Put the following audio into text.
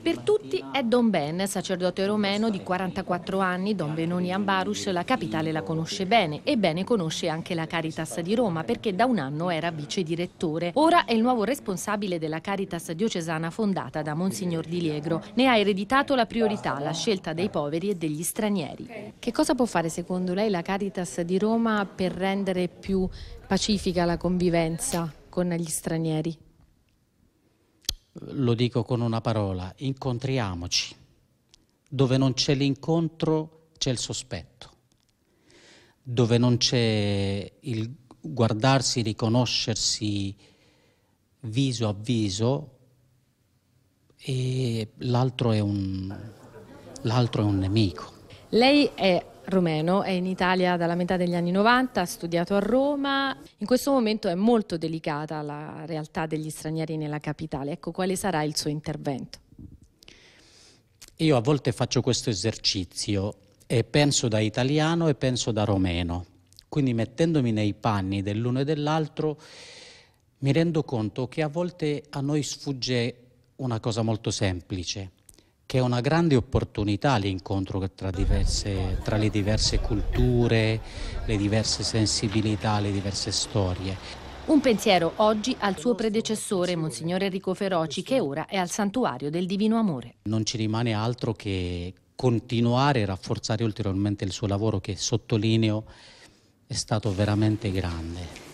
Per tutti è Don Ben, sacerdote romeno di 44 anni, Don Benoni Ambarus, la capitale la conosce bene e bene conosce anche la Caritas di Roma perché da un anno era vice direttore. Ora è il nuovo responsabile della Caritas diocesana fondata da Monsignor Di Liegro. Ne ha ereditato la priorità, la scelta dei poveri e degli stranieri. Che cosa può fare secondo lei la Caritas di Roma per rendere più pacifica la convivenza con gli stranieri? lo dico con una parola, incontriamoci. Dove non c'è l'incontro c'è il sospetto. Dove non c'è il guardarsi, riconoscersi viso a viso e l'altro è un, l'altro è un nemico. Lei è Romeno è in Italia dalla metà degli anni 90, ha studiato a Roma. In questo momento è molto delicata la realtà degli stranieri nella capitale. Ecco, quale sarà il suo intervento? Io a volte faccio questo esercizio e penso da italiano e penso da romeno. Quindi mettendomi nei panni dell'uno e dell'altro mi rendo conto che a volte a noi sfugge una cosa molto semplice che è una grande opportunità l'incontro tra, diverse, tra le diverse culture, le diverse sensibilità, le diverse storie. Un pensiero oggi al suo predecessore, Monsignore Enrico Feroci, che ora è al santuario del Divino Amore. Non ci rimane altro che continuare e rafforzare ulteriormente il suo lavoro che, sottolineo, è stato veramente grande.